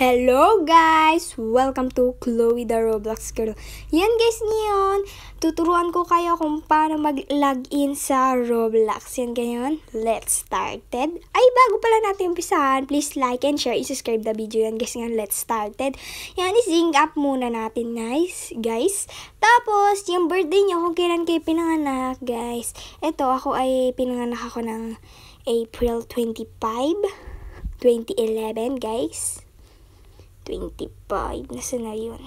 Hello guys! Welcome to Chloe the Roblox Girl. Yan guys ngayon, tuturuan ko kayo kung paano mag-login sa Roblox. Yan ngayon, let's started. Ay, bago pala natin umpisahan, please like and share, subscribe the video. Yan guys ngayon, let's started. Yan, i-sync up muna natin guys. guys. Tapos, yung birthday nyo, kung kailan kayo pinanganak guys. Ito, ako ay pinanganak ako ng April 25, 2011 guys. 25. na na yun?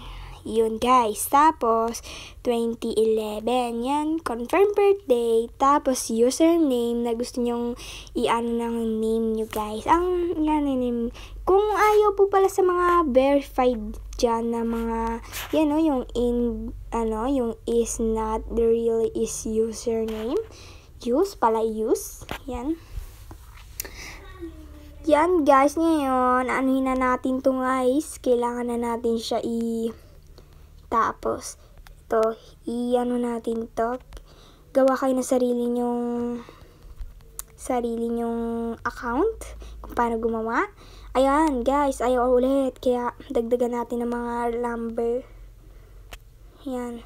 Yun guys. Tapos, 2011. Yan, confirm birthday. Tapos, username na gusto nyong i-ano ng name nyo guys. Ang yan, name. Kung ayaw po pala sa mga verified dyan na mga, yan o, yung in, ano, yung is not, the real is username. Use, pala use. Yan. Yan guys, ngayon, anuhin na natin to guys. Kailangan na natin siya i... Tapos, ito, i-ano natin to. Gawa kayo ng sarili nyong... Sarili nyong account. Kung paano gumawa. Ayan, guys, ayaw ulit. Kaya, dagdagan natin ng mga number. Yan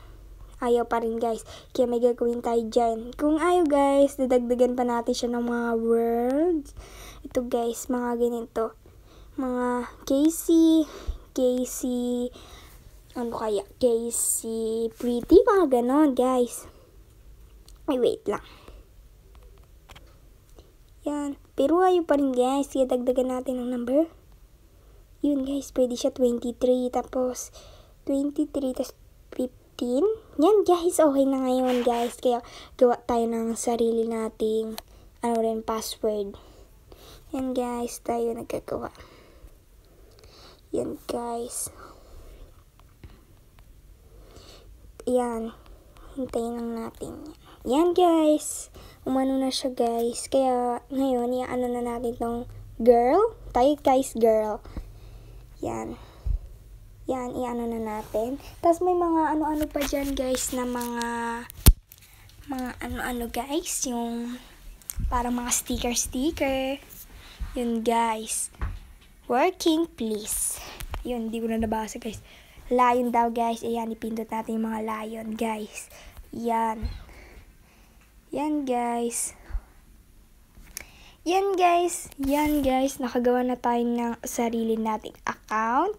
ayaw pa rin guys. Kaya may gagawin tayo dyan. Kung ayaw guys, dadagdagan pa natin siya ng mga words. Ito guys, mga ganito. Mga KC, KC, ano kaya? KC pretty, mga ganon guys. Ay, wait lang. Yan. Pero ayaw pa rin guys. Kaya dagdagan natin ng number. Yun guys, pwede siya 23. Tapos, 23. Tapos, 50 natin. Yan guys, okay na ngayon guys. Kaya gawa tayo ng sarili nating ano rin, password. Yan guys, tayo nagkagawa. Yan guys. Yan. Hintayin lang natin. Yan guys. Umano na siya guys. Kaya ngayon, iaano na natin tong girl. Tayo guys, girl. Yan. Yan, i-ano na natin. Tapos may mga ano-ano pa dyan guys na mga mga ano-ano guys. Yung parang mga sticker-sticker. Yun guys. Working please. Yun, hindi ko na nabasa guys. Lion daw guys. Ayan, ipindot natin yung mga lion guys. Yan. Yan guys. Yan guys, yan guys, nakagawa na tayo ng sarili nating account.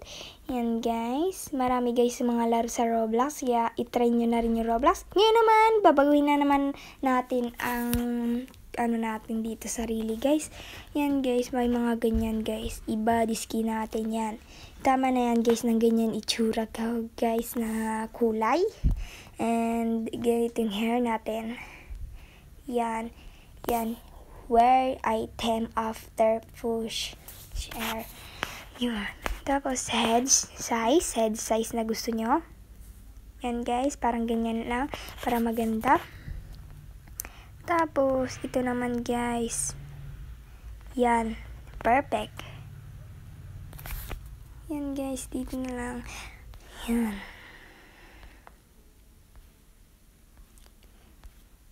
Yan guys, marami guys yung mga laro sa Roblox, kaya itry nyo na rin yung Roblox. Ngayon naman, babaguhin na naman natin ang ano natin dito sarili guys. Yan guys, may mga ganyan guys. Iba, diski natin yan. Tama na yan guys, ng ganyan itsura ka guys na kulay. And ganito hair natin. Yan, yan where I item after push share. Yun. Tapos, heads size. Head size na gusto nyo. Yan guys, parang ganyan lang. Para maganda. Tapos, ito naman guys. Yan. Perfect. Yan guys, dito na lang. Yan.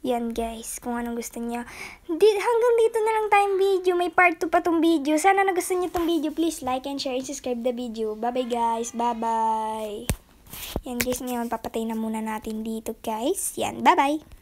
Yan guys, kung anong gusto niyo. Di, hanggang dito na lang tayong video. May part 2 pa tong video. Sana nagustuhan niyo tong video. Please like and share and subscribe the video. Bye-bye guys. Bye-bye. Yan guys, ngayon papatay na muna natin dito guys. Yan, bye-bye.